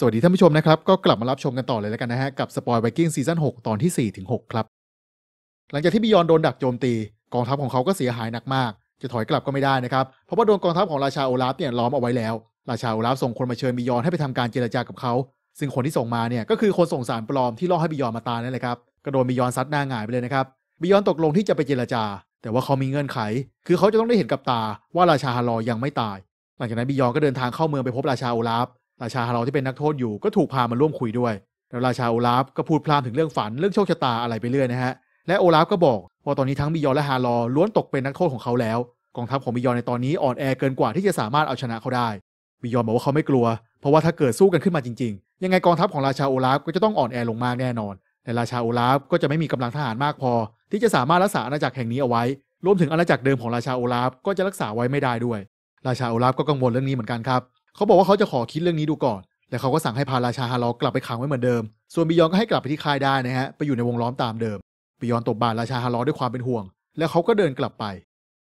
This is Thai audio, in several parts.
สวัสดีท่านผู้ชมนะครับ ก็กลับมารับชมกันต่อเลยแล้วกันนะฮะกับสปอยไวกิ้งซีซั่น6ตอนที่ 4 ถึง 6 ครับ หลังจากที่บิยอนโดนดักโจมตี กองทัพของเขาก็เสียหายหนักมาก จะถอยกลับก็ไม่ได้นะครับ เพราะว่าโดนกองทัพของราชาโอลาฟเนี่ย ล้อมเอาไว้แล้ว ราชาโอลาฟส่งคนมาเชิญบิยอนให้ไปทำการเจรจากับเขา ซึ่งคนที่ส่งมาเนี่ยก็คือคนส่งสารปลอมที่ล่อให้บิยอนมาตายนั่นแหละครับก็โดนบิยอนซัดหน้าหงายไปเลยนะครับบิยอนตกลงที่จะไปเจรจา แต่ว่าเขามีเงื่อนไข คือเขาจะต้องได้เห็นกับตาว่าราชาฮารอยังไม่ตาย หลังจากนั้นบิยอนก็เดินทางเข้าเมืองไปพบราชาโอลาฟราชาฮารอที่เป็นนักโทษอยู่ก็ถูกพามาร่วมคุยด้วยแล้วราชาโอลาฟก็พูดพลามถึงเรื่องฝันเรื่องโชคชะตาอะไรไปเรื่อยนะฮะและโอลาฟก็บอกว่าตอนนี้ทั้งบิยอนและฮารอล้วนตกเป็นนักโทษของเขาแล้ว กองทัพของบิยอนในตอนนี้อ่อนแอเกินกว่าที่จะสามารถเอาชนะเขาได้บิยอนบอกว่าเขาไม่กลัว เพราะว่าถ้าเกิดสู้กันขึ้นมาจริงๆ ยังไงกองทัพของราชาโอลาฟก็จะต้องอ่อนแอลงมากแน่นอนและราชาโอลาฟก็จะไม่มีกำลังทหารมากพอ ที่จะสามารถรักษาอาณาจักรแห่งนี้เอาไว้รวมถึงอาณาจักรเดิมของราชาโอลาฟก็จะรักษาไว้ไม่ได้ด้วย ราชาโอลาฟก็กังวลเรื่องนี้เหมือนกันครับเขาบอกว่าเขาจะขอคิดเรื่องนี้ดูก่อนแต่เขาก็สั่งให้พาราชาฮารอกลับไปขังไว้เหมือนเดิม ส่วนบิยอนก็ให้กลับไปที่ค่ายได้นะฮะ ไปอยู่ในวงล้อมตามเดิม บิยอนตบบาดราชาฮารอด้วยความเป็นห่วง แล้วเขาก็เดินกลับไป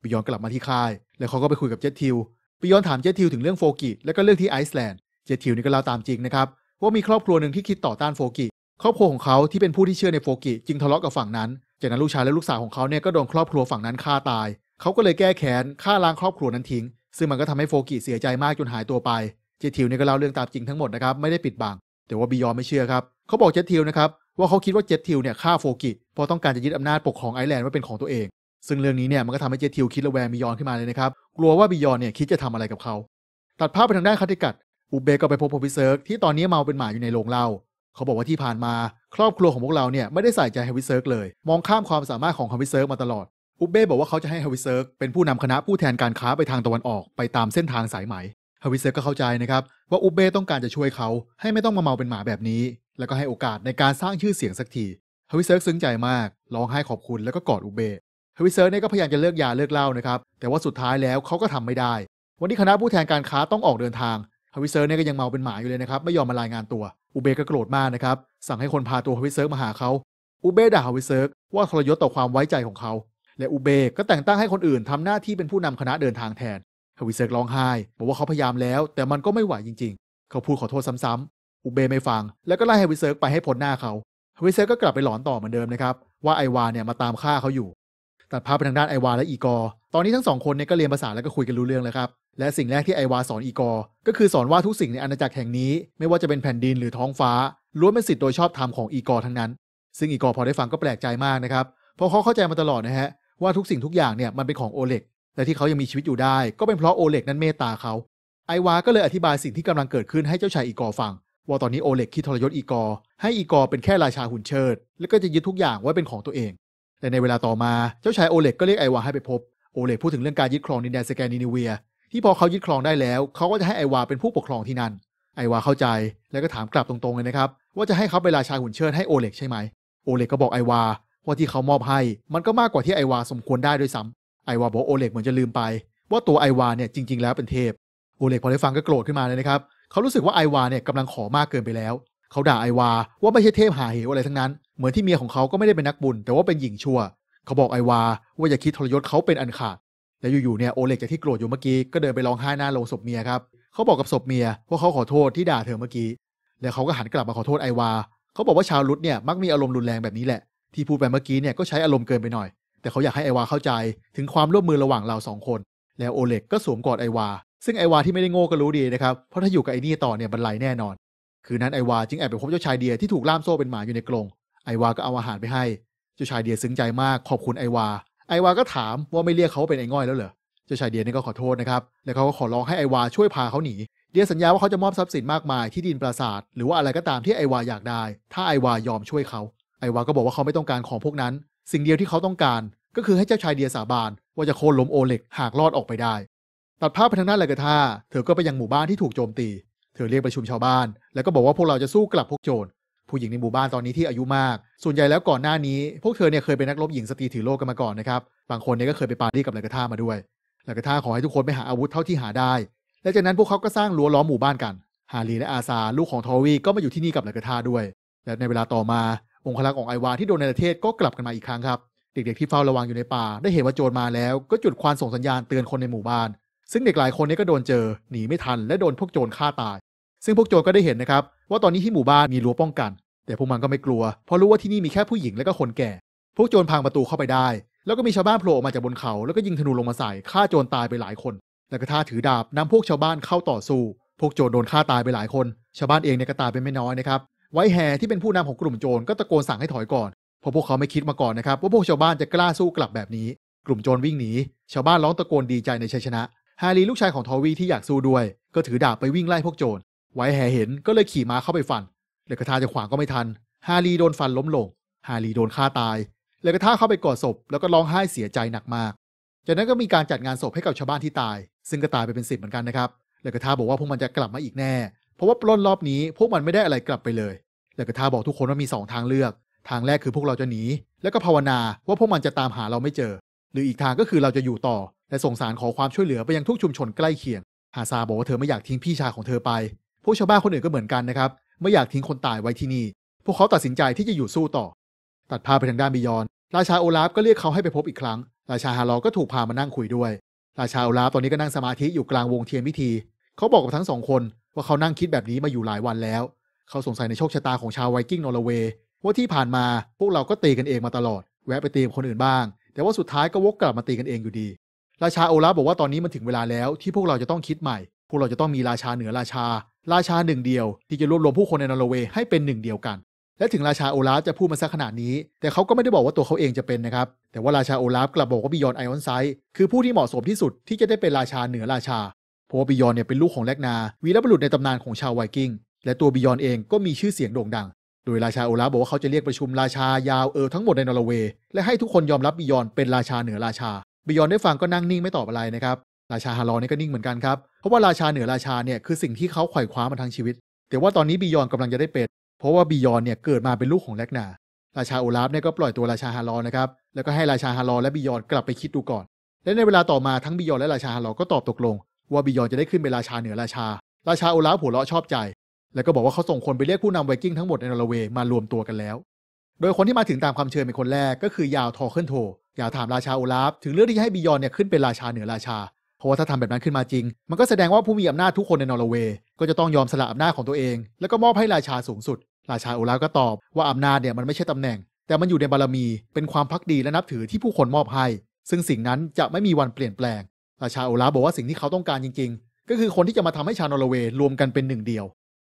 บิยอนกลับมาที่ค่าย แล้วเขาก็ไปคุยกับเจทิว บิยอนถามเจทิวถึงเรื่องโฟกิ และก็เรื่องที่ไอซ์แลนด์ เจทิวนี่ก็เล่าตามจริงนะครับว่ามีครอบครัวหนึ่งที่คิดต่อต้านโฟกิ ครอบครัวของเขาที่เป็นผู้ที่เชื่อในโฟกิจึงทะเลาะกับฝั่งนั้นจากนั้นลูกชายและลูกสาวของเขาเนี่ยก็โดนครอบครัวฝั่งนั้นฆ่าตาย เขาก็เลยแก้แค้นฆ่าล้างครอบครัวนั้นทิ้งซึ่งมันก็ทำให้โฟกิเสียใจมากจนหายตัวไป เจทิวเนี่ยก็เล่าเรื่องตามจริงทั้งหมดนะครับ ไม่ได้ปิดบัง แต่ว่าบิยอนไม่เชื่อครับ เขาบอกเจทิวนะครับ ว่าเขาคิดว่าเจทิวเนี่ยฆ่าโฟกิเพราะต้องการจะยึดอำนาจปกครองไอแลนด์ไว้เป็นของตัวเอง ซึ่งเรื่องนี้เนี่ยมันก็ทำให้เจทิวคิดระแวงบิยอนขึ้นมาเลยนะครับ กลัวว่าบิยอนเนี่ยคิดจะทำอะไรกับเขา ตัดภาพไปทางด้านคาติกัดอุเบก็ไปพบโพพิเซิร์กที่ตอนนี้เมาเป็นหมาอยู่ในโรงเล่าเขาบอกว่าที่ผ่านมา ครอบครัวของพวกเราเนี่ยไม่ได้ใส่ใจฮาวิเซิร์กเลย มองข้ามความสามารถของฮาวิเซิร์กมาตลอดอุเบ้บอกว่าเขาจะให้ฮาวิเซิร์กเป็นผู้นำคณะผู้แทนการค้าไปทางตะวันออก ไปตามเส้นทางสายไหมฮาวิเซิร์กก็เข้าใจนะครับว่าอุเบ้ต้องการจะช่วยเขา ให้ไม่ต้องมาเมาเป็นหมาแบบนี้แล้วก็ให้โอกาสในการสร้างชื่อเสียงสักทีฮาวิเซิร์กซึ้งใจมากร้องไห้ขอบคุณแล้วก็กอดอุบเบ้ฮาวิเซิร์กเนี่ยก็พยายามจะเลิกยาเลิกเหล้านะครับแต่ว่าสุดท้ายแล้วเขาก็ทำไม่ได้ วันนี้คณะผู้แทนการค้าต้องออกเดินทางฮาวิเซิร์กเนี่ยก็ยังเมาเป็นหมาอยู่เลยนะครับไม่ยอมมารายงานตัวอุเบก็โกรธมากนะครับสั่งให้คนพาตัวฮาวิเซิร์กมาหาเขาอุเบด่าฮาวิเซิร์กว่าทรยศต่อความไว้ใจของเขาและอุเบกก็แต่งตั้งให้คนอื่นทำหน้าที่เป็นผู้นำคณะเดินทางแทน ฮวิเซกร้องไห้บอกว่าเขาพยายามแล้วแต่มันก็ไม่ไหวจริงๆ เขาพูดขอโทษซ้ำๆอุเบไม่ฟังแล้วก็ไล่ฮวิเซกไปให้พ้นหน้าเขาฮวิเซกก็กลับไปหลอนต่อเหมือนเดิมนะครับ ว่าไอวาเนี่ยมาตามฆ่าเขาอยู่ ตัดภาพไปทางด้านไอวาและอีกอตอนนี้ทั้งสองคนเนี่ยก็เรียนภาษาแล้วก็คุยกันรู้เรื่องแล้วครับ และสิ่งแรกที่ไอวาสอนอีกอก็คือสอนว่าทุกสิ่งในอาณาจักรแห่งนี้ ไม่ว่าจะเป็นแผ่นดินหรือท้องฟ้าล้วนเป็นสิทธิโดยชอบธรรมของอีกอทั้งนั้นซึ่งอีกอพอได้ฟังก็แปลกใจมากนะครับเพราะเขาเข้าใจมาตลอดนะฮะว่าทุกสิ่งทุกอย่างเนี่ยมันเป็นของโอเล็กและที่เขายังมีชีวิตอยู่ได้ ก็เป็นเพราะโอเล็กนั้นเมตตาเขาไอวา ก็เลยอธิบายสิ่งที่กำลังเกิดขึ้นให้เจ้าชายอีกอฟัง ว่าตอนนี้โอเล็กคิดทรยศอีกอ ให้อีกอเป็นแค่ราชาหุ่นเชิดแล้วก็จะยึดทุกอย่างไว้เป็นของตัวเอง แต่ในเวลาต่อมาเจ้าชายโอเล็กก็เรียกไอวาให้ไปพบโอเล็กพูดถึงเรื่องการยึดครองดินแดนสแกนดิเนเวีย ที่พอเขายึดครองได้แล้ว เขาก็จะให้ไอวาเป็นผู้ปกครองที่นั่นไอวาเข้าใจแล้วก็ถามกลับตรงๆเลยนะครับว่าจะให้เขาเป็นราชาหุ่นเชิดให้โอเล็กใช่ไหมโอเล็กก็บอกไอวาว่าที่เขามอบให้มันก็มากกว่าที่ไอวาสมควรได้ด้วยซ้ำไอวา บอกโอเล็กเหมือนจะลืมไป ว่าตัวไอวาเนี่ยจริงๆแล้วเป็นเทพโอเล็กพอได้ฟังก็โกรธขึ้นมาเลยนะครับเขารู้สึกว่าไอวาเนี่ยกำลังขอมากเกินไปแล้วเขาด่าไอวาว่าไม่ใช่เทพหาเหวอะไรทั้งนั้นเหมือนที่เมียของเขาก็ไม่ได้เป็นนักบุญ แต่ว่าเป็นหญิงชั่ว เขาบอกไอวาว่าอย่าคิดทรยศเขาเป็นอันขาดแล่อยู่ๆเนี่ยโอเล็กจากที่โกรธอยู่เมื่อกี้ก็เดินไปร้องไห้หน้าโลงศพเมียครับเขาบอกกับศพเมียว่าเขาขอโทษที่ด่าเธอเมื่อกี้แล้วเขาก็หันกลับมาขอโทษไอวาเขาบอกว่าชาวลุตเนี่ยมักมีอารมณ์รุนแรงแบบนี้แหละที่พูดไปเมื่อกี้เนี่ยก็ใช้อารมณ์เกินไปหน่อย แต่เขาอยากให้ไอวาเข้าใจถึงความร่วมมือระหว่างเราสองคน แล้วโอเล็กก็สวมกอดไอวา ซึ่งไอวาที่ไม่ได้โง่ก็รู้ดีนะครับ เพราะถ้าอยู่กับไอนี่ต่อเนี่ยบรรลัยแน่นอน คืนนั้นไอวาจึงแอบไปพบเจ้าชายเดียที่ถูกล่ามโซ่เป็นหมาอยู่ในกรงไอวาก็เอาอาหารไปให้เจ้าชายเดียซึ้งใจมากขอบคุณไอวา ไอวาก็ถามว่าไม่เรียกเขาเป็นไอง่อยแล้วเหรอเจ้าชายเดียนี่ก็ขอโทษนะครับแล้วเขาก็ขอร้องให้ไอวาช่วยพาเขาหนีเดียสัญญาว่าเขาจะมอบทรัพย์สินมากมายที่ดินปราสาทหรือว่าอะไรก็ตามที่ไอวาอยากได้ ถ้าไอวายอมช่วยเขาวาก็บอกว่าเขาไม่ต้องการของพวกนั้น สิ่งเดียวที่เขาต้องการ ก็คือให้เจ้าชายเดียสาบาน ว่าจะโค่นล้มโอเล็กหากรอดออกไปได้ ตัดภาพไปทางด้านไลกาธาเธอก็ไปยังหมู่บ้านที่ถูกโจมตี เธอเรียกประชุมชาวบ้าน แล้วก็บอกว่าพวกเราจะสู้กลับพวกโจร ผู้หญิงในหมู่บ้านตอนนี้ที่อายุมาก ส่วนใหญ่แล้วก่อนหน้านี้พวกเธอเนี่ยเคยเป็นนักรบหญิงสตรีถือโลกกันมาก่อนนะครับ บางคนเนี่ยก็เคยไปปารีสกับไลกาธามาด้วยไลกาธาขอให้ทุกคนไปหาอาวุธเท่าที่หาได้ และจากนั้นพวกเขาก็สร้างรั้วล้อมหมู่บ้านกัน ฮารีและอาซาลูกของทอวีก็มาอยู่ที่นี่กับไลกาธาด้วย และในเวลาต่อมาองคลักษ์ของไอวาที่โดนในประเทศก็กลับกันมาอีกครั้งครับเด็กๆที่เฝ้าระวังอยู่ในป่าได้เห็นว่าโจรมาแล้วก็จุดควานส่งสัญญาณเตือนคนในหมู่บ้าน ซึ่งเด็กหลายคนนี้ก็โดนเจอหนีไม่ทันและโดนพวกโจรฆ่าตาย ซึ่งพวกโจรก็ได้เห็นนะครับ ว่าตอนนี้ที่หมู่บ้านมีรั้วป้องกัน แต่พวกมันก็ไม่กลัวเพราะรู้ว่าที่นี่มีแค่ผู้หญิงและก็คนแก่ พวกโจรพังประตูเข้าไปได้ แล้วก็มีชาวบ้านโผล่ออกมาจากบนเขา แล้วก็ยิงธนูลงมาใส่ฆ่าโจรตายไปหลายคนแล้วก็ท่าถือดาบนำพวกชาวบ้านเข้าต่อสู้พวกโจรโดนฆ่าตายไปหลายคน ชาวบ้านเองเนี่ยก็ตายไปไม่น้อยนะครับไวแฮที่เป็นผู้นำของกลุ่มโจรก็ตะโกนสั่งให้ถอยก่อนเพราะพวกเขาไม่คิดมาก่อนนะครับว่าพวกชาวบ้านจะกล้าสู้กลับแบบนี้ กลุ่มโจรวิ่งหนีชาวบ้านร้องตะโกนดีใจในชัยชนะฮารีลูกชายของทอวีที่อยากสู้ด้วย ก็ถือดาบไปวิ่งไล่พวกโจรไวแฮเห็นก็เลยขี่ม้าเข้าไปฟันเหลกระทาจะขวางก็ไม่ทัน ฮารีโดนฟันล้มลงฮารีโดนฆ่าตายเหลกระทาเข้าไปกอดศพแล้วก็ร้องไห้เสียใจหนักมาก จากนั้นก็มีการจัดงานศพให้กับชาวบ้านที่ตาย ซึ่งก็ตายไปเป็นสิบเหมือนกันนะครับเหลกทาบอกว่าพวกมันจะกลับมาอีกแน่ เพราะว่าปล้นรอบนี้ พวกมันไม่ได้อะไรกลับไปเลยแล้วก็ททาบอกทุกคนว่ามีสองทางเลือก ทางแรกคือพวกเราจะหนี แล้วก็ภาวนา ว่าพวกมันจะตามหาเราไม่เจอ หรืออีกทางก็คือเราจะอยู่ต่อ และส่งสารขอความช่วยเหลือไปยังทุกชุมชนใกล้เคียงฮาซาบอกว่าเธอไม่อยากทิ้งพี่ชายของเธอไปพวกชาวบ้านคนอื่นก็เหมือนกันนะครับ ไม่อยากทิ้งคนตายไว้ที่นี่พวกเขาตัดสินใจที่จะอยู่สู้ต่อตัดภาพไปทางด้านบิยอน ราชาโอลาฟก็เรียกเขาให้ไปพบอีกครั้ง ราชาฮารอก็ถูกพามานั่งคุยด้วย ราชาโอลาฟตอนนี้ก็นั่งสมาธิอยู่กลางวงเทียนพิธี เขาบอกกับทั้งสองคนว่าเขานั่งคิดแบบนี้มาอยู่หลายวันแล้วเขาสงสัยในโชคชะตาของชาวไวกิ้งนอร์เวย์ ว่าที่ผ่านมาพวกเราก็ตีกันเองมาตลอด แวะไปตีกับคนอื่นบ้าง แต่ว่าสุดท้ายก็วกกลับมาตีกันเองอยู่ดี ราชาโอลาบอกว่าตอนนี้มันถึงเวลาแล้ว ที่พวกเราจะต้องคิดใหม่ พวกเราจะต้องมีราชาเหนือราชา ราชาหนึ่งเดียว ที่จะรวบรวมผู้คนในนอร์เวย์ให้เป็นหนึ่งเดียวกัน และถึงราชาโอลาฟจะพูดมาซะขนาดนี้ แต่เขาก็ไม่ได้บอกว่าตัวเขาเองจะเป็นนะครับ แต่ว่าราชาโอลาฟกลับบอกว่าบิยอนไอออนไซคือผู้ที่เหมาะสมที่สุดที่จะได้เป็นราชาเหนือราชาเพราะว่าบิยอนเนี่ยเป็นลูกของแลกนาวีรบุรุษในตำนานของชาวไวกิ้งและตัวบิยอนเองก็มีชื่อเสียงโด่งดัง โดยราชาโอลาบอกว่าเขาจะเรียกประชุมราชา ยาวเออทั้งหมดในนอร์เวย์และให้ทุกคนยอมรับบิยอนเป็นราชาเหนือราชาบิยอนได้ฟังก็นั่งนิ่งไม่ตอบอะไรนะครับ ราชาฮารอนี่ก็นิ่งเหมือนกันครับ เพราะว่าราชาเหนือราชาเนี่ยคือสิ่งที่เขาไขว่คว้ามาทั้งชีวิต แต่ว่าตอนนี้บิยอนกำลังจะได้เป็นเพราะว่าบิยอนเนี่ยเกิดมาเป็นลูกของแลกนา ราชาโอลาฟเนี่ยก็ปล่อยตัวราชาฮารอนะครับ แล้วก็ให้ราชาฮารอและบิยอนกลับไปคิดดูก่อน และในเวลาต่อมาทั้งบิยอนและราชาฮารอก็ตอบตกลง ว่าบิยอนจะได้ขึ้นเป็นราชาเหนือราชา ราชาโอลาฟหัวเราะชอบใจแล้วก็บอกว่าเขาส่งคนไปเรียกผู้นำไวกิ้งทั้งหมดในนอร์เวย์มารวมตัวกันแล้ว โดยคนที่มาถึงตามคำเชิญเป็นคนแรกก็คือยาวทอเคิลโท ยาวถามราชาโอลาฟถึงเรื่องที่ให้บิยอนเนี่ยขึ้นเป็นราชาเหนือราชา เพราะว่าถ้าทำแบบนั้นขึ้นมาจริง มันก็แสดงว่าผู้มีอำนาจทุกคนในนอร์เวย์ ก็จะต้องยอมสละอำนาจของตัวเอง แล้วก็มอบให้ราชาสูงสุด ราชาโอลาฟก็ตอบ ว่าอำนาจเนี่ยมันไม่ใช่ตำแหน่ง แต่มันอยู่ในบารมี เป็นความพักดีและนับถือที่ผู้คนมอบให้ ซึ่งสิ่งนั้นจะไม่มีวันเปลี่ยนแปลง ราชาโอลาฟบอกว่าสิ่งที่เขาต้องการจริงๆ ก็คือคนที่จะมาทำให้ชาวนอร์เวย์รวมกันเป็นหนึ่งเดียว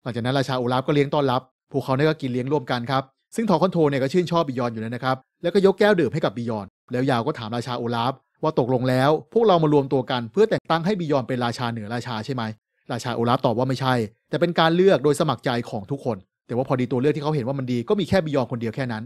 หลังจากนั้นราชาโอลาฟก็เลี้ยงต้อนรับ พวกเขาเนี่ยก็กินเลี้ยงร่วมกันครับ ซึ่งทอคอนโทเนี่ยก็ชื่นชอบบิยอนอยู่แล้วนะครับ แล้วก็ยกแก้วดื่มให้กับบิยอน แล้วยาวก็ถามราชาโอลาฟว่าตกลงแล้ว พวกเรามารวมตัวกันเพื่อแต่งตั้งให้บิยอนเป็นราชาเหนือราชาใช่ไหม ราชาโอลาฟตอบว่าไม่ใช่ แต่เป็นการเลือกโดยสมัครใจของทุกคน แต่ว่าพอดีตัวเลือกที่เขาเห็นว่ามันดีก็มีแค่บิยอนคนเดียวแค่นั้น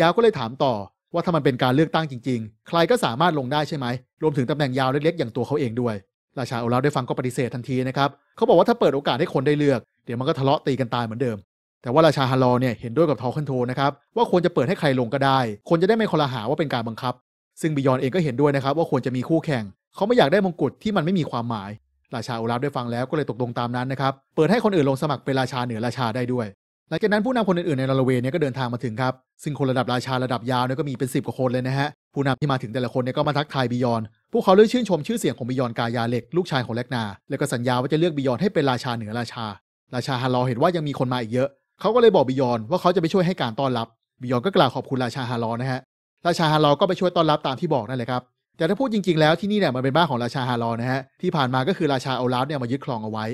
ยาวก็เลยถามต่อ ว่าถ้ามันเป็นการเลือกตั้งจริง ๆ ใครก็สามารถลงได้ใช่ไหมรวมถึงตำแหน่งยาวเล็กๆอย่างตัวเขาเองด้วย ราชาอุลาฟได้ฟังก็ปฏิเสธทันทีนะครับเขาบอกว่าถ้าเปิดโอกาสให้คนได้เลือกเดี๋ยวมันก็ทะเลาะตีกันตายเหมือนเดิม แต่ว่าราชาฮารอเนี่ยเห็นด้วยกับทอคันโทนะครับ ว่าควรจะเปิดให้ใครลงก็ได้ คนจะได้ไม่คอลหาว่าเป็นการบังคับ ซึ่งบิยอนเองก็เห็นด้วยนะครับ ว่าควรจะมีคู่แข่ง เขาไม่อยากได้มงกุฎที่มันไม่มีความหมาย ราชาอุลาฟได้ฟังแล้วก็เลยตกลงตามนั้นนะครับ เปิดให้คนอื่นลงสมัครเป็นราชาเหนือราชาได้ด้วย หลังจากนั้นผู้นำคนอื่นๆในลาลเวเนี่ยก็เดินทางมาถึงครับ ซึ่งคนระดับราชาระดับยาวเนี่ยก็มีเป็น 10กว่าคนเลยนะฮะ ผู้นำที่มาถึงแต่ละคนเนี่ยก็มาทักทายบิยอนพวกเขาเลือกชื่นชมชื่อเสียงของบิยอนกายาเล็กลูกชายของแลกนา แล้วก็สัญญาว่าจะเลือกบิยอนให้เป็นราชาเหนือราชาราชาฮารอเห็นว่ายังมีคนมาอีกเยอะ เขาก็เลยบอกบิยอนว่าเขาจะไปช่วยให้การต้อนรับบิยอนก็กล่าวขอบคุณราชาฮารอนะฮะ ราชาฮารอก็ไปช่วยต้อนรับตามที่บอกนั่นแหละครับ แต่ถ้าพูดจริงๆแล้วที่นี่เนี่ยมันเป็นบ้านของราชาฮารอนะฮะ ที่ผ่านมาก็คือราชาเอาลาฟเนี่ยมายึดครองเอาไว้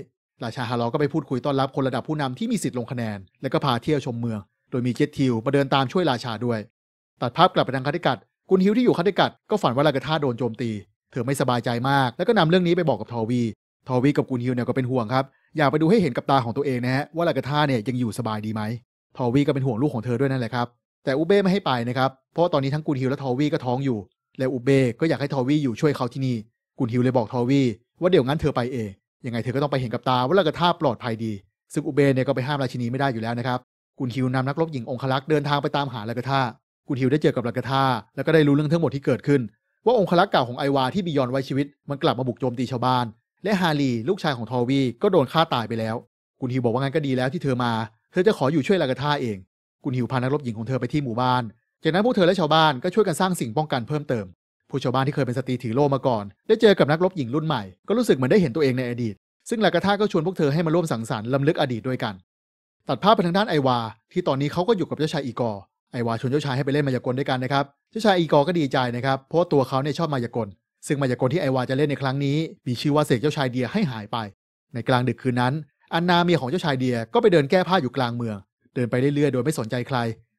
ราชาฮารอก็ไปพูดคุยต้อนรับคนระดับผู้นำที่มีสิทธิ์ลงคะแนน แล้วก็พาเที่ยวชมเมือง โดยมีเจตทิวมาเดินตามช่วยราชาด้วย ตัดภาพกลับไปทางคาติกัดกุนฮิวที่อยู่คาติกัดก็ฝันว่าลากาธาโดนโจมตีเธอไม่สบายใจมาก แล้วก็นำเรื่องนี้ไปบอกกับทอวีทอวีกับกุนฮิวเนี่ยก็เป็นห่วงครับอยากไปดูให้เห็นกับตาของตัวเองนะฮะว่าลากาธาเนี่ยยังอยู่สบายดีไหมทอวีก็เป็นห่วงลูกของเธอด้วยนั่นแหละครับแต่อุเบ้ไม่ให้ไปนะครับเพราะตอนนี้ทั้งกุนฮิวและทอวีก็ท้องอยู่ และอุเบ้ก็อยากให้ทอวีอยู่ช่วยเขาที่นี่กุนฮิวเลยบอกทอวีว่าเดี๋ยวงั้นเธอไปเองยังไงเธอก็ต้องไปเห็นกับตาว่าลากาธาปลอดภัยดี ซึ่งอุเบ้เนี่ยก็ไปห้ามราชินีไม่ได้อยู่แล้วนะครับกุนฮิวนำนักรบหญิงองคลักษ์เดินทางไปตามหาลากาธากุนฮิวได้เจอกับลากาธาแล้วก็ได้รู้เรื่องทั้งหมดที่เกิดขึ้น ว่าองคลักษ์เก่าของไอวาที่บิยอนไว้ชีวิตมันกลับมาบุกโจมตีชาวบ้านและฮารีลูกชายของทอวี ก็โดนฆ่าตายไปแล้วกุนฮิวบอกว่างั้นก็ดีแล้วที่เธอมา เธอจะขออยู่ช่วยลากาธาเองกุนฮิวพานักรบหญิงของเธอไปที่หมู่บ้าน จากนั้นพวกเธอและชาวบ้านก็ช่วยกันสร้างสิ่งป้องกันเพิ่มเติม ผู้ชาวบ้านที่เคยเป็นสตรีถือโล่มาก่อน ได้เจอกับนักรบหญิงรุ่นใหม่ก็รู้สึกเหมือนได้เห็นตัวเองในอดีต ซึ่งลากาธาก็ชวนพวกเธอให้มาร่วมสังสรรค์ล้ำลึกอดีตด้วยกัน ตัดภาพไปทางด้านไอวา ที่ตอนนี้เขาก็อยู่กับเจ้าชายอีกอ ไอวาชวนเจ้าชายให้ไปเล่นมายากลด้วยกันนะครับเจ้าชายอีกอก็ดีใจนะครับเพราะตัวเขาเนี่ยชอบมายากลซึ่งมายากลที่ไอวาจะเล่นในครั้งนี้มีชื่อว่าเสกเจ้าชายเดียให้หายไป ในกลางดึกคืนนั้นอันนาเมียของเจ้าชายเดียก็ไปเดินแก้ผ้าอยู่กลางเมือง เดินไปเรื่อยๆ โดยไม่สนใจใคร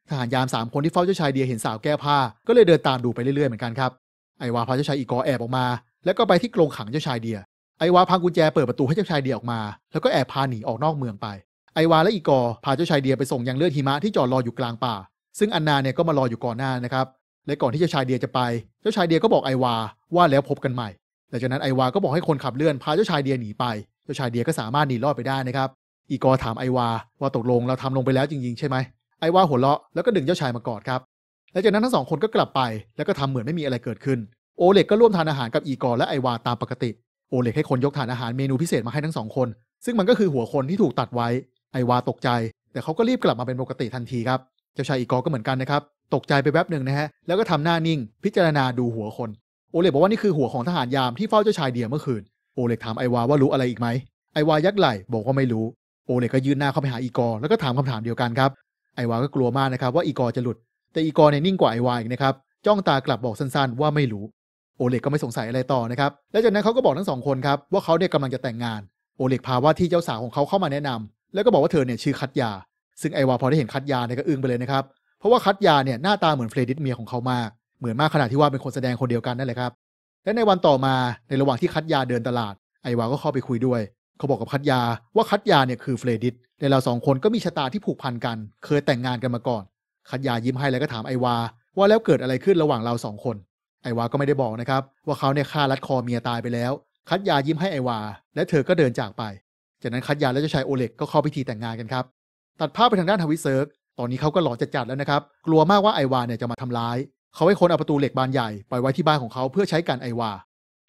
ทหารยามสามคนที่เฝ้าเจ้าชายเดียเห็นสาวแก้ผ้า ก็เลยเดินตามดูไปเรื่อยๆ เหมือนกันครับ ไอวาพาเจ้าชายอีกอแอบออกมา แล้วก็ไปที่กรงขังเจ้าชายเดีย ไอวาพังกุญแจเปิดประตูให้เจ้าชายเดียออกมา แล้วก็แอบพาหนีออกนอกเมืองไป ไอวาและอีกอพาเจ้าชายเดียไปส่งยังเลือดหิมะที่จอดรออยู่กลางป่า ซึ่งอันนาเนี่ยก็มารออยู่ก่อนหน้านะครับและก่อนที่เจ้าชายเดียจะไปเจ้าชายเดียก็บอกไอวาว่าแล้วพบกันใหม่ หลังจากนั้นไอวา ก็บอกให้คนขับเลื่อนพาเจ้าชายเดียหนีไป เจ้าชายเดียก็สามารถหนีรอดไปได้นะครับ อีกอถามไอวาว่าตกลงเราทำลงไปแล้วจริงๆใช่ไหม ไอวาหัวเราะแล้วก็ดึงเจ้าชายมากอดครับหลังจากนั้นทั้งสองคนก็กลับไปแล้วก็ทำเหมือนไม่มีอะไรเกิดขึ้น โอเล็กก็ร่วมทานอาหารกับอีกอและไอวาตามปกติ โอเล็กให้คนยกถานอาหารเมนูพิเศษมาให้ทั้งสองคน ซึ่งมันก็คือหัวคนที่ถูกตัดไว้ ไอวาตกใจ แต่เขาก็รีบกลับมาเป็นปกติทันทีครับ เจ้าชายอีกอก็เหมือนกันนะครับตกใจไปแป๊บหนึ่งนะฮะแล้วก็ทำหน้านิ่ง พิจารณาดูหัวคนโอเล็กบอกว่า นี่คือหัวของทหารยามที่เฝ้าเจ้าชายเดียเมื่อคืน โอเล็กถามไอวาว่ารู้อะไรอีกไหม ไอวายักไหล่บอกว่าไม่รู้ โอเล็กก็ยื่นหน้าเข้าไปหาอีกอร์แล้วก็ถามคำถามเดียวกันครับ ไอวาก็กลัวมากนะครับว่าอีกอร์จะหลุด แต่อีกอร์เนี่ยนิ่งกว่าไอวาอีกนะครับ จ้องตากลับบอกสั้นๆ ว่าไม่รู้ โอเล็กก็ไม่สงสัยอะไรต่อนะครับ และจากนั้นเขาก็บอกทั้งสองคนครับ ว่าเขาเนี่ยกำลังจะแต่งงาน โอเล็กพาว่าที่เจ้าสาวของเขาเข้ามาแนะนำ แล้วก็บอกว่าเธอเนี่ยชื่อคัตยา ซึ่งไอวาพอได้เห็นคัตยาเนี่ยก็อึ้งไปเลยนะครับเพราะว่าคัตยาเนี่ยหน้าตาเหมือนเฟรดิตเมียของเขามากเหมือนมากขนาดที่ว่าเป็นคนแสดงคนเดียวกันนั่นแหละครับ และในวันต่อมาในระหว่างที่คัดยาเดินตลาดไอวาก็เข้าไปคุยด้วย เขาบอกกับคัดยาว่าคัดยาเนี่ยคือเฟรดิตและเราสองคนก็มีชะตาที่ผูกพันกัน เคยแต่งงานกันมาก่อน คัดยายิ้มให้แล้วก็ถามไอวาว่าแล้วเกิดอะไรขึ้นระหว่างเราสองคนไอวาก็ไม่ได้บอกนะครับ ว่าเขาเนี่ยฆ่ารัดคอเมียตายไปแล้ว คัดยายิ้มให้ไอวา และเธอก็เดินจากไป จากนั้นคัดยาและเจ้าชายโอเล็กก็เข้าพิธีแต่งงานกันครับตัดภาพไปทางด้านทวิเซิร์ก ตอนนี้เขาก็หลอนจัดๆแล้วนะครับ กลัวมากว่าไอวาเนี่ยจะมาทำร้ายเขาให้คนเอาประตูเหล็กบานใหญ่ปล่อยไว้ที่บ้านของเขาเพื่อใช้กันไอวา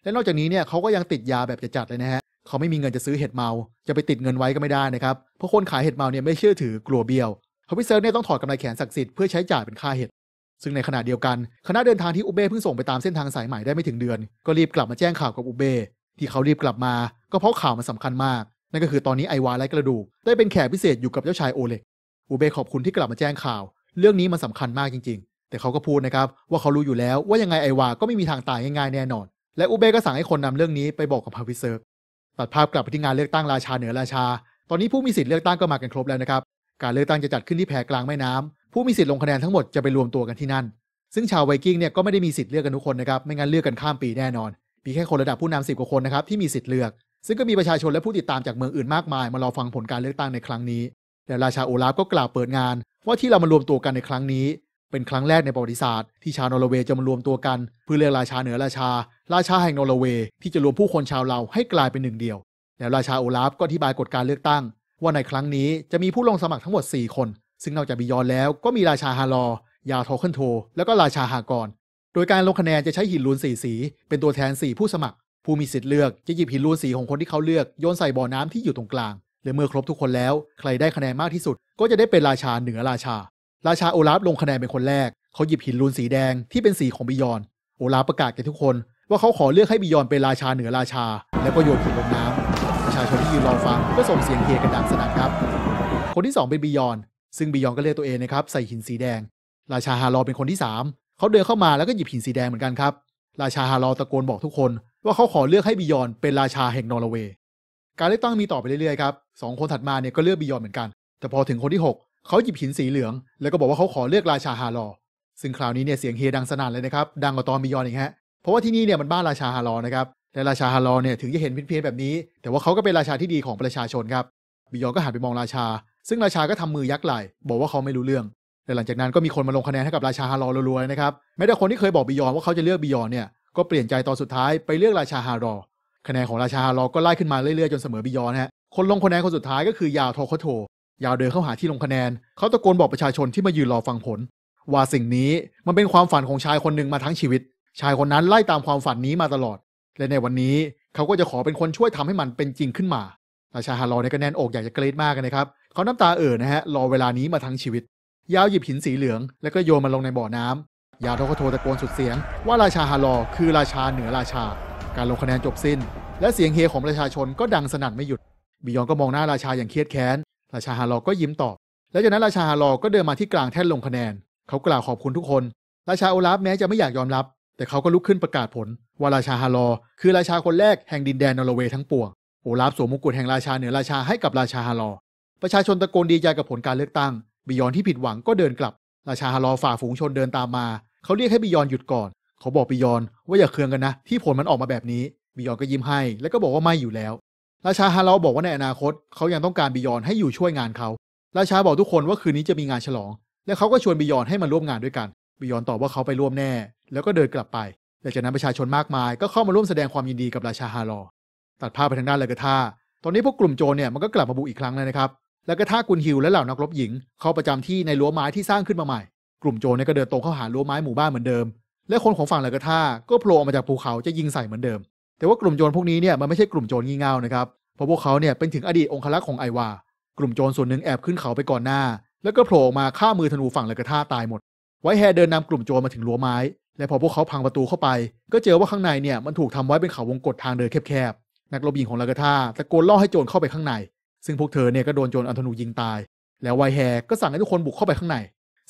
และนอกจากนี้เนี่ยเขาก็ยังติดยาแบบจัดๆเลยนะฮะ เขาไม่มีเงินจะซื้อเห็ดเมา จะไปติดเงินไว้ก็ไม่ได้นะครับ เพราะคนขายเห็ดเมาเนี่ยไม่เชื่อถือกลัวเบี้ยวฮาวิเซอร์เนี่ยต้องถอดกำไรแขนศักดิ์สิทธิ์เพื่อใช้จ่ายเป็นค่าเห็ด ซึ่งในขณะเดียวกันคณะเดินทางที่อุเบ้เพิ่งส่งไปตามเส้นทางสายใหม่ได้ไม่ถึงเดือน ก็รีบกลับมาแจ้งข่าวกับอุเบ้ที่เขารีบกลับมา ก็เพราะข่าวมันสาคัญมาก นั่นก็คือตอนนี้ไอวาไรกระดูกได้เป็นแขกพิเศษอยู่กับเจ้าชายโอเล็กอุเบ้ขอบคุณที่กลับมาแจ้งข่าว เรื่องนี้มันสาคัญมากจริงแต่เขาก็พูดนะครับว่าเขารู้อยู่แล้วว่ายังไงไอวาก็ไม่มีทางตายง่ายๆแน่นอน และอุเบก็สั่งให้คนนำเรื่องนี้ไปบอกกับพาวิเซิร์กตัดภาพกลับไปที่งานเลือกตั้งราชาเหนือราชา ตอนนี้ผู้มีสิทธิ์เลือกตั้งก็มากันครบแล้วนะครับ การเลือกตั้งจะจัดขึ้นที่แพรกลางแม่น้ำ ผู้มีสิทธิ์ลงคะแนนทั้งหมดจะไปรวมตัวกันที่นั่นซึ่งชาวไวกิ้งเนี่ยก็ไม่ได้มีสิทธิ์เลือกกันทุกคนนะครับไม่งั้นเลือกกันข้ามปีแน่นอนมีแค่คนระดับผู้นำสิบกว่าคนนะครับที่มีสิทธิ์เลือก ซึ่งก็มีประชาชนและผู้ติดตามจากเมืองอื่นมากมาย มารอฟังผลการเลือกตั้งในครั้งนี้แต่ราชาโอลาฟก็กล่าวเปิดงาน ว่าที่เรามารวมตัวกันในครั้งนี้เป็นครั้งแรกในประวัติศาสตร์ ที่ชาวนอร์เวย์จะมารวมตัวกันเพื่อเรียกราชาเหนือราชา ราชาแห่งนอร์เวย์ที่จะรวมผู้คนชาวเราให้กลายเป็นหนึ่งเดียว แล้วราชาโอลาฟก็อธิบายกฎการเลือกตั้ง ว่าในครั้งนี้จะมีผู้ลงสมัครทั้งหมด 4 คน ซึ่งนอกจากบิยอนแล้ว ก็มีราชาฮารอยาทอเคินโท แล้วก็ราชาฮากอน โดยการลงคะแนนจะใช้หินลูนสีสีเป็นตัวแทน4ผู้สมัคร ผู้มีสิทธิ์เลือก จะหยิบหินลูนสีของคนที่เขาเลือกโยนใส่บ่อน้ำที่อยู่ตรงกลางและเมื่อครบทุกคนแล้ว ใครได้คะแนนมากที่สุด ก็จะได้เป็นราชาเหนือราชาราชา โอลาฟลงคะแนนเป็นคนแรก เขาหยิบหินรูนสีแดงที่เป็นสีของบิยอน โอลาฟประกาศแก่ทุกคน ว่าเขาขอเลือกให้บิยอนเป็นราชาเหนือราชา แล้วก็โยนหินลงน้ำประชาชนที่ยืนรอฟังก็ส่งเสียงเฮกันดังสนั่นครับ คนที่2เป็นบิยอน ซึ่งบิยอนก็เลียกตัวเองนะครับใส่หินสีแดง ราชาฮารอเป็นคนที่ 3เขาเดินเข้ามาแล้วก็หยิบหินสีแดงเหมือนกันครับ ราชาฮารอตะโกนบอกทุกคนว่าเขาขอเลือกให้บิยอนเป็นราชาแห่งนอร์เวย์ การเลือกตั้งมีต่อไปเรื่อยๆครับสองคนถัดมาเนี่ยก็เลือกบิยอนเหมือนกันแต่พอถึงคนที่ 6เขาหยิบหินสีเหลือง แล้วก็บอกว่าเขาขอเลือกราชาฮารอซึ่งคราวนี้เนี่ยเสียงเฮดังสนั่นเลยนะครับ ดังกว่าตอนมิยอนอีกฮะเพราะว่าที่นี่เนี่ยมันบ้านราชาฮารอนะครับ และราชาฮารอเนี่ยถึงจะเห็นเพี้ยนแบบนี้ แต่ว่าเขาก็เป็นราชาที่ดีของประชาชนครับมิยอนก็หันไปมองราชา ซึ่งราชาก็ทำมือยักไหล่ บอกว่าเขาไม่รู้เรื่องแต่หลังจากนั้นก็มีคนมาลงคะแนนให้กับราชาฮารอรัวๆนะครับแม้แต่คนที่เคยบอกบิยอนว่าเขาจะเลือกบิยอนเนี่ยก็เปลี่ยนใจตอนสุดท้ายไปเลือกราชาฮารอคะแนนของราชาฮารอก็ไล่ขึ้นมาเรื่อยๆจนเสมอบิยอนฮะคนลงคะแนนคนสุดท้ายก็คือยาวโทโคโทยาวเดินเข้าหาที่ลงคะแนน เขาตะโกนบอกประชาชนที่มายืนรอฟังผล ว่าสิ่งนี้มันเป็นความฝันของชายคนหนึ่งมาทั้งชีวิต ชายคนนั้นไล่ตามความฝันนี้มาตลอด และในวันนี้เขาก็จะขอเป็นคนช่วยทำให้มันเป็นจริงขึ้นมา ราชาฮารอในก็แน่นอกอยากจะกรี๊ดมากนะครับเขาน้ำตาเอ่อนะฮะรอเวลานี้มาทั้งชีวิต ยาวหยิบหินสีเหลืองแล้วก็โยนมันลงในบ่อน้ำยาวทก็โทตะโกนสุดเสียงว่าราชาฮารอคือราชาเหนือราชา การลงคะแนนจบสิ้น และเสียงเฮของประชาชนก็ดังสนั่นไม่หยุดบิยองก็มองหน้าราชาอย่างเครียดแค้นราชาฮารอก็ยิ้มตอบ แล้วจากนั้นราชาฮารอก็เดินมาที่กลางแท่นลงคะแนน เขากล่าวขอบคุณทุกคน ราชาโอลาฟแม้จะไม่อยากยอมรับ แต่เขาก็ลุกขึ้นประกาศผลว่าราชาฮารอคือราชาคนแรกแห่งดินแดนนอร์เวย์ทั้งปวง โอลาฟสวมมงกุฎแห่งราชาเหนือราชาให้กับราชาฮารอประชาชนตะโกนดีใจกับผลการเลือกตั้งบิยอนที่ผิดหวังก็เดินกลับ ราชาฮารอฝ่าฝูงชนเดินตามมา เขาเรียกให้บิยอนหยุดก่อน เขาบอกบิยอนว่าอย่าเคืองกันนะที่ผลมันออกมาแบบนี้บิยอนก็ยิ้มให้ แล้วก็บอกว่าไม่อยู่แล้วราชาฮาเราบอกว่าในอนาคตเขายังต้องการบิยอนให้อยู่ช่วยงานเขา ราชาบอกทุกคนว่าคืนนี้จะมีงานฉลอง และเขาก็ชวนบิยอนให้มาร่วมงานด้วยกันบิยอนตอบว่าเขาไปร่วมแน่ แล้วก็เดินกลับไปหลังจากนั้นประชาชนมากมายก็เข้ามาร่วมแสดงความยินดีกับราชาฮาลอตัดภาพไปทางด้านเลกาธาตอนนี้พวกกลุ่มโจรเนี่ยมันก็กลับมาบุกอีกครั้งเลยนะครับเลกาธากุนฮิวและเหล่านักรบหญิง เข้าประจำที่ในรั้วไม้ที่สร้างขึ้นมาใหม่ กลุ่มโจรเนี่ยก็เดินตรงเข้าหารั้วไม้หมู่บ้านเหมือนเดิม และคนของฝั่งเลกาธาก็โผล่ออกมาจากภูเขาจะยิงใส่เหมือนเดิมแต่ว่ากลุ่มโจรพวกนี้เนี่ยมันไม่ใช่กลุ่มโจรงี่เง่านะครับ เพราะพวกเขาเนี่ยเป็นถึงอดีตองคลักษ์ของไอวา กลุ่มโจรส่วนหนึ่งแอบขึ้นเขาไปก่อนหน้า แล้วก็โผล่มาฆ่ามือธนูฝั่งและกระท่าตายหมด ไวแฮเดินนำกลุ่มโจรมาถึงรั้วไม้ และพอพวกเขาพังประตูเข้าไป ก็เจอว่าข้างในเนี่ยมันถูกทำไว้เป็นเขาวงกดทางเดินแคบๆ นักรบหญิงของลากท่าตะโกนล่อให้โจรเข้าไปข้างใน ซึ่งพวกเธอเนี่ยก็โดนโจรอันธนูยิงตาย แล้วไวแฮก็สั่งให้ทุกคนบุกเข้าไปข้างใน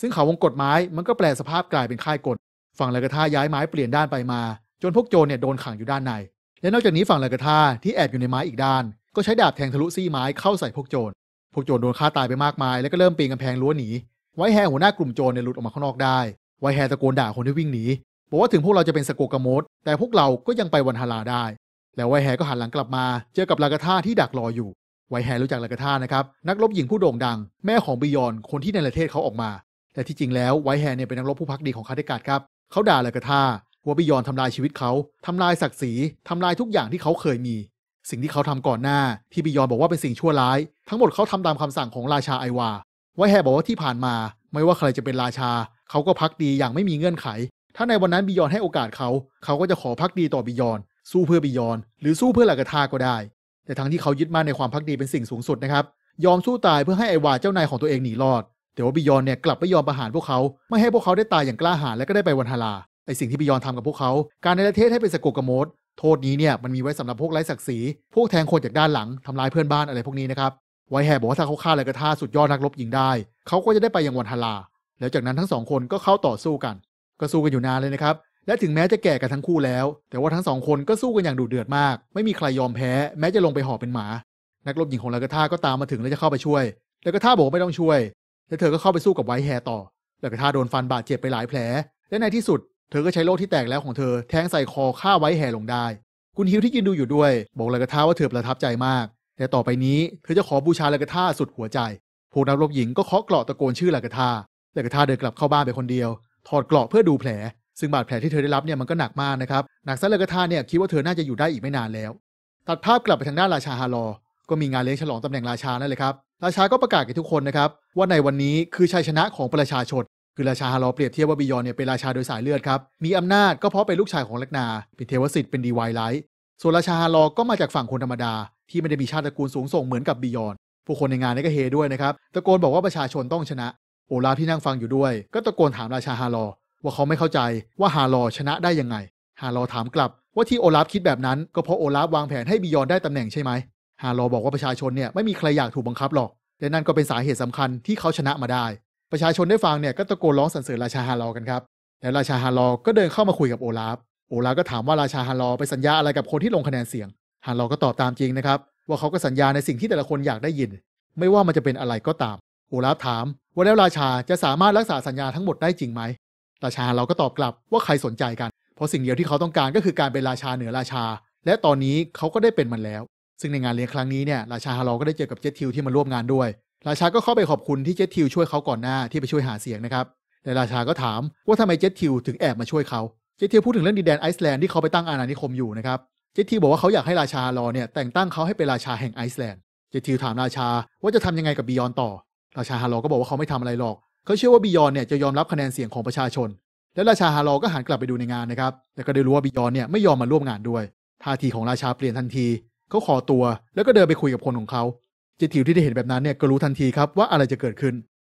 ซึ่งเขาวงกดไม้มันก็แปลสภาพกลายเป็นค่ายกดฝั่งลากท่าย้ายไม้เปลี่ยนด้านไปมา จนพวกโจรเนี่ยโดนขังอยู่ด้านในและนอกจากนี้ฝั่งลังกะทาที่แอบอยู่ในไม้อีกด้าน ก็ใช้ดาบแทงทะลุซี่ไม้เข้าใส่พวกโจรพวกโจรโดนฆ่าตายไปมากมายแล้วก็เริ่มปีนกำแพงล้วหนีไวแฮหัวหน้ากลุ่มโจรเนี่ยหลุดออกมาข้างนอกได้ ไวแฮตะโกนด่าคนที่วิ่งหนีบอกว่าถึงพวกเราจะเป็นสโกกามดแต่พวกเราก็ยังไปวันฮาราได้ แล้วไวแฮก็หันหลังกลับมา เจอกับลากระทาที่ดักรออยู่ ไวแฮรู้จักลากระทานะครับ นักรบหญิงผู้โด่งดัง แม่ของบิยอนคนที่ในประเทศเขาออกมาแต่ที่จริงแล้วไวแฮเนี่ยเป็นนักรบผู้พักดีของคาเดกาดครับ เขาด่าลากะทาว่าบิยอนทำลายชีวิตเขาทำลายศักดิ์ศรีทำลายทุกอย่างที่เขาเคยมี สิ่งที่เขาทำก่อนหน้าที่บิยอนบอกว่าเป็นสิ่งชั่วร้าย ทั้งหมดเขาทำตามคำสั่งของราชาไอวา ไวแฮบอกว่าที่ผ่านมา ไม่ว่าใครจะเป็นราชาเขาก็พักดีอย่างไม่มีเงื่อนไข ถ้าในวันนั้นบิยอนให้โอกาสเขาเขาก็จะขอพักดีต่อบิยอนสู้เพื่อบิยอนหรือสู้เพื่อหลักทาก็ได้ แต่ทั้งที่เขายึดมาในความพักดีเป็นสิ่งสูงสุดนะครับยอมสู้ตายเพื่อให้ไอวาเจ้านายของตัวเองหนีรอดแต่ว่าบิยอนเนี่ยกลับไม่ยอมประหารพวกเขาไม่ให้พวกเขาได้ตายอย่างกล้าหาญและก็ได้ไปวันฮาาไอสิ่งที่บิยอนทำกับพวกเขาการในประเทศให้เป็นสกกลกโมดโทษนี้เนี่ยมันมีไว้สำหรับพวกไร้ศักดิ์ศรี พวกแทงคนจากด้านหลังทำลายเพื่อนบ้านอะไรพวกนี้นะครับ ไวแฮบอกว่าถ้าเขาฆ่าอะไรกระท่าสุดยอดนักรบยิงได้ เขาก็จะได้ไปยังวันทาราแล้วจากนั้นทั้งสองคนก็เข้าต่อสู้กัน ก็สู้กันอยู่นานเลยนะครับ และถึงแม้จะแก่กันทั้งคู่แล้ว แต่ว่าทั้งสองคนก็สู้กันอย่างดุเดือดมาก ไม่มีใครยอมแพ้แม้จะลงไปห่อเป็นหมา นักรบหญิงของลากท่าก็ตามมาถึงแล้วจะเข้าไปช่วยลากาธาบอกไม่ต้องช่วย แล้วเธอก็เข้าไปสู้กับไวแฮต่อลากาธาโดนฟันบาดเจ็บไปหลายแผล และในที่สุดเธอก็ใช้โลกที่แตกแล้วของเธอ แทงใส่คอฆ่าไว้แห่ลงได้ คุณฮิวที่ยืนดูอยู่ด้วย บอกลากาธาว่าเธอประทับใจมาก แต่ต่อไปนี้ เธอจะขอบูชาลากาธาสุดหัวใจพวกนักรบหญิงก็เคาะเกราะตะโกนชื่อลากาธาลากาธาเดินกลับเข้าบ้านไปคนเดียว ถอดเกราะเพื่อดูแผล ซึ่งบาดแผลที่เธอได้รับเนี่ยมันก็หนักมากนะครับหนักซะลากาธาเนี่ยคิดว่าเธอน่าจะอยู่ได้อีกไม่นานแล้ว ตัดภาพกลับไปทางด้านราชาฮารอก็มีงานเลี้ยงฉลองตำแหน่งราชานั่นเลยครับราชาก็ประกาศกับทุกคนนะครับว่าในวันนี้คือชัยชนะของประชาชนคือราชาฮารอเปรียบเทียบว่าบิยอนเนี่ยเป็นราชาโดยสายเลือดครับ มีอำนาจก็เพราะเป็นลูกชายของลักนา เป็นเทวสิทธิ์เป็นดีไวไลท์ ส่วนราชาฮารอก็มาจากฝั่งคนธรรมดา ที่ไม่ได้มีชาติตระกูลสูงส่งเหมือนกับบิยอนผู้คนในงานนี้ก็เฮด้วยนะครับ ตะโกนบอกว่าประชาชนต้องชนะ โอลาที่นั่งฟังอยู่ด้วย ก็ตะโกนถามราชาฮารอว่าเขาไม่เข้าใจว่าฮารอชนะได้ยังไงฮารอถามกลับ ว่าที่โอลาฟคิดแบบนั้น ก็เพราะโอลาฟวางแผนให้บิยอนได้ตำแหน่งใช่ไหมฮารอบอกว่าประชาชนเนี่ยไม่มีใครอยากถูกบังคับหรอกและนั่นก็เป็นสาเหตุสำคัญที่เขาชนะมาได้ประชาชนได้ฟังเนี่ยก็ตะโกนร้องสรรเสริญราชาฮารอกันครับ แล้วราชาฮารอก็เดินเข้ามาคุยกับโอลาฟโอลาฟก็ถามว่าราชาฮารอไปสัญญาอะไรกับคนที่ลงคะแนนเสียง ฮารอก็ตอบตามจริงนะครับว่าเขาก็สัญญาในสิ่งที่แต่ละคนอยากได้ยิน ไม่ว่ามันจะเป็นอะไรก็ตาม โอลาฟถาม ว่าแล้วราชาจะสามารถรักษาสัญญาทั้งหมดได้จริงไหมราชาฮารอก็ตอบกลับว่าใครสนใจกัน เพราะสิ่งเดียวที่เขาต้องการก็คือการเป็นราชาเหนือราชา และตอนนี้เขาก็ได้เป็นมันแล้ว ซึ่งในงานเลี้ยงครั้งนี้เนี่ยราชาฮารอก็ได้เจอกับเจตทิวที่มาร่วมงานด้วยราชาก็เข้าไปขอบคุณที่เจตทิวช่วยเขาก่อนหน้าที่ไปช่วยหาเสียงนะครับแต่ราชาก็ถามว่าทำไมเจตทิวถึงแอบมาช่วยเขาเจตทิวพูดถึงเรื่องดินแดนไอซ์แลนด์ที่เขาไปตั้งอาณานิคมอยู่นะครับเจตทิวบอกว่าเขาอยากให้ราชาลอเนี่ยแต่งตั้งเขาให้เป็นราชาแห่งไอซ์แลนด์เจตทิวถามราชาว่าจะทำยังไงกับบิยอนต่อ ราชาฮารอก็บอกว่าเขาไม่ทำอะไรหรอกเขาเชื่อว่าบิยอนเนี่ยจะยอมรับคะแนนเสียงของประชาชนและราชาฮารอก็หันกลับไปดูในงานนะครับแต่ก็ได้รู้ว่าบิยอนเนี่ยไม่ยอมมาร่วมงานด้วยท่าทีของราชาเปลี่ยนทันทีเขาขอตัวแล้วก็เดินไปคุยกับคนของเขาเจทิวที่ได้เห็นแบบนั้นเนี่ยก็รู้ทันทีครับว่าอะไรจะเกิดขึ้น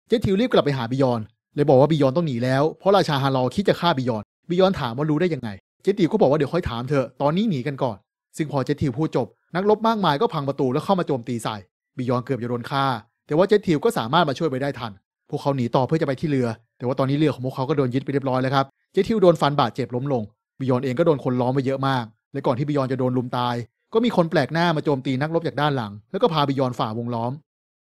เจทิวรีบกลับไปหาบิยอนเลยบอกว่าบิยอนต้องหนีแล้ว เพราะราชาฮารอคิดจะฆ่าบิยอนบิยอนถามว่ารู้ได้ยังไง เจทิวก็บอกว่าเดี๋ยวค่อยถามเธอ ตอนนี้หนีกันก่อน ซึ่งพอเจทิวพูดจบ นักรบมากมายก็พังประตูแล้วเข้ามาโจมตีใส่บิยอนเกือบจะโดนฆ่า แต่ว่าเจทิวก็สามารถมาช่วยไปได้ทัน พวกเขาหนีต่อเพื่อจะไปที่เรือ แต่ว่าตอนนี้เรือของพวกเขา ก็โดนยึดไปเรียบร้อยแล้วครับ เจทิวโดนฟันบาดเจ็บล้มลงบิยอนเองก็โดนคนล้อมไปเยอะมาก และก่อนที่บิยอนจะโดนลุมตายก็มีคนแปลกหน้ามาโจมตีนักรบจากด้านหลัง แล้วก็พาบิยอนฝ่าวงล้อม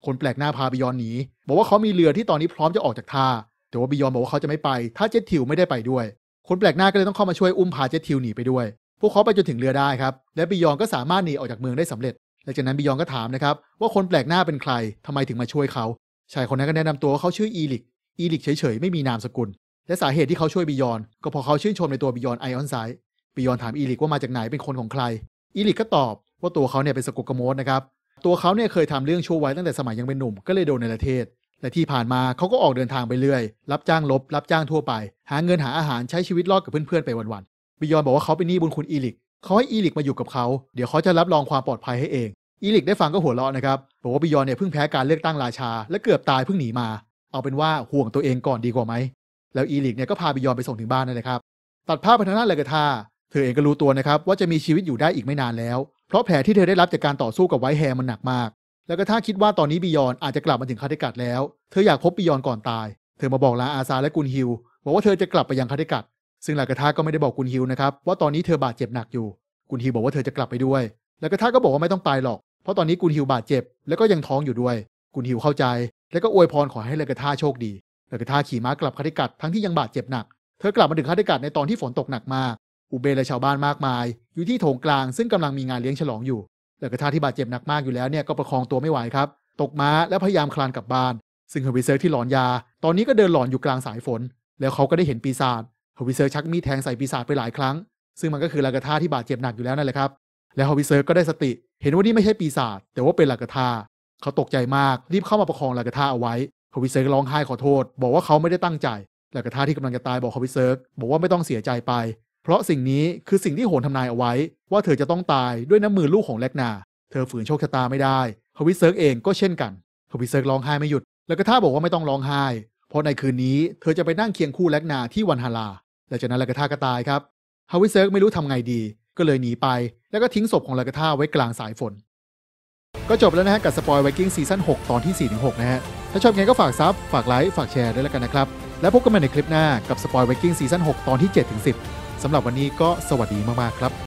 คนแปลกหน้าพาบิยอนหนีบอกว่าเขามีเรือที่ตอนนี้พร้อมจะออกจากท่าแต่ว่าบิยอนบอกว่าเขาจะไม่ไปถ้าเจตทิวไม่ได้ไปด้วย คนแปลกหน้าก็เลยต้องเข้ามาช่วยอุ้มพาเจตทิวหนีไปด้วย พวกเขาไปจนถึงเรือได้ครับ และบิยอนก็สามารถหนีออกจากเมืองได้สำเร็จหลังจากนั้นบิยอนก็ถามนะครับว่าคนแปลกหน้าเป็นใครทำไมถึงมาช่วยเขาชายคนนั้นก็แนะนำตัวว่าเขาชื่ออีลิกอีลิกเฉยๆไม่มีนามสกุล และสาเหตุที่เขาช่วยบิยอนก็เพราะเขาชื่นชมในตัวบิยอนไอออนไซบิยอนถามอีลิกว่ามาจากไหนเป็นคนของใครอีลิกก็ตอบว่าตัวเขาเนี่ยเป็นสกุลกโมดนะครับ ตัวเขาเนี่ยเคยทำเรื่องชั่วไว้ตั้งแต่สมัยยังเป็นหนุ่มก็เลยโดนในประเทศ และที่ผ่านมาเขาก็ออกเดินทางไปเรื่อย รับจ้างลบ รับจ้างทั่วไป หาเงินหาอาหารใช้ชีวิตรอดกับเพื่อนๆ ไปวันๆ บิยอนบอกว่าเขาเป็นหนี้บุญคุณอีลิกเขาให้อีลิกมาอยู่กับเขา เดี๋ยวเขาจะรับรองความปลอดภัยให้เอง อีลิกได้ฟังก็หัวเราะนะครับบอกว่าบิยอนเนี่ยเพิ่งแพ้การเลือกตั้งราชาและเกือบตายเพิ่งหนีมา เอาเป็นว่าห่วงตัวเองก่อนดีกว่าไหมแล้วอีลิกเนี่ยก็พาบิยอนไปส่งถึงบ้านนั่นแหละครับ ตัดภาพไปทางด้านเลกาธาเธอเองก็รู้ตัวนะครับว่าจะมีชีวิตอยู่ได้อีกไม่นานแล้ว เพราะแผลที่เธอได้รับจากการต่อสู้กับไวท์แฮมมันหนักมาก แล้วก็ถ้าคิดว่าตอนนี้บิยอนอาจจะกลับมาถึงคาเดกัดแล้ว เธออยากพบบิยอนก่อนตาย เธอมาบอกลาอาซาและกุนฮิวบอกว่าเธอจะกลับไปยังคาเดกัด ซึ่งลากระทาก็ไม่ได้บอกกุนฮิวนะครับว่าตอนนี้เธอบาดเจ็บหนักอยู่ กุนฮิวบอกว่าเธอจะกลับไปด้วย แล้วกะท่าก็บอกว่าไม่ต้องไปหรอก เพราะตอนนี้กุนฮิวบาดเจ็บแล้วก็ยังท้องอยู่ด้วย กุนฮิวเข้าใจ แล้วก็อวยพรขอให้ลากะทาโชคดีลากะทาขี่ม้ากลับคาเดกัดทั้งที่ยังบาดเจ็บหนักเธอกลับมาถึงคาเดกัดในตอนที่ฝนตกหนักมากอูเบและชาวบ้านมากมายอยู่ที่โถงกลางซึ่งกำลังมีงานเลี้ยงฉลองอยู่แต่กระทาที่บาดเจ็บหนักมากอยู่แล้วเนี่ย ก็ประคองตัวไม่ไหวครับ ตกม้าและพยายามคลานกลับบ้าน ซึ่งเฮอร์วิเซอร์ที่หลอนยา ตอนนี้ก็เดินหลอนอยู่กลางสายฝน แล้วเขาก็ได้เห็นปีศาจเฮอร์วิเซอร์ชักมีดแทงใส่ปีศาจไปหลายครั้ง ซึ่งมันก็คือลากระทาที่บาดเจ็บหนักอยู่แล้วนั่นแหละครับ แล้วเฮอร์วิเซอร์ก็ได้สติ เห็นว่านี่ไม่ใช่ปีศาจแต่ว่าเป็นลากระทา เขาตกใจมากรีบเข้ามาประคองลากระทาเอาไว้เฮอร์วิเซอร์ร้องไห้ขอโทษ บอกว่าเขาไม่ได้ตั้งใจลากะทาที่กำลังจะตายบอกเฮอร์วิเซอร์บอกว่าไม่ต้องเสียใจไปพราะสิ่งนี้คือสิ่งที่โหนทำนายเอาไว้ว่าเธอจะต้องตายด้วยน้ำมือลูกของแลกนา เธอฝืนโชคชะตาไม่ได้ฮวิเซิร์กเองก็เช่นกันฮวิเซิร์กร้องไห้ไม่หยุด แล้วก็ท่าบอกว่าไม่ต้องร้องไห้ เพราะในคืนนี้เธอจะไปนั่งเคียงคู่แลกนาที่วันฮาราหลังจากนั้นลากท่าก็ตายครับ ฮาวิเซิร์กไม่รู้ทำไงดี ก็เลยหนีไป แล้วก็ทิ้งศพของลากท่าไว้กลางสายฝน ก็จบแล้วนะฮะกับสปอยไวกิ้งซีซั่น6ตอนที่4-6นะฮะ ถ้าชอบไงก็ฝากซับ ฝากไลค์ ฝากแชร์ด้วยแล้วกันนะครับแล้วพบกันใหม่ในคลิปหน้ากับสปอยไวกิ้งซีซั่น6ตอนที่7-10สำหรับวันนี้ก็สวัสดีมาก ๆ ครับ